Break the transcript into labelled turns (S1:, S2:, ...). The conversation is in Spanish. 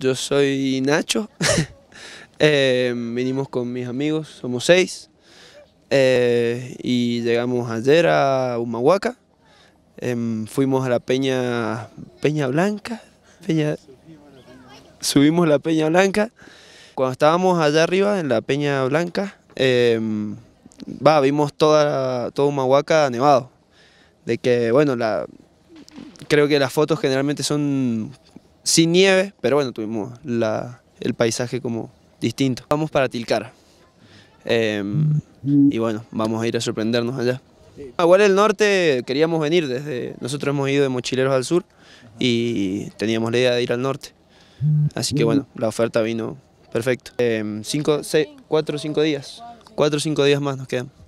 S1: Yo soy Nacho, eh, vinimos con mis amigos, somos seis, eh, y llegamos ayer a Humahuaca, em, fuimos a la Peña, Peña Blanca, subimos la Peña Blanca, cuando estábamos allá arriba en la Peña Blanca, em, vimos toda, todo Humahuaca nevado, de que bueno, creo que las fotos generalmente son sin nieve, pero bueno, tuvimos el paisaje como distinto. Vamos para Tilcara. Em, y bueno, vamos a ir a sorprendernos allá. Igual el norte queríamos venir desde... Nosotros hemos ido de mochileros al sur y teníamos la idea de ir al norte. Así que bueno, la oferta vino perfecto. Em, cinco, seis, cuatro o cinco días.
S2: Cuatro o cinco días más nos quedan.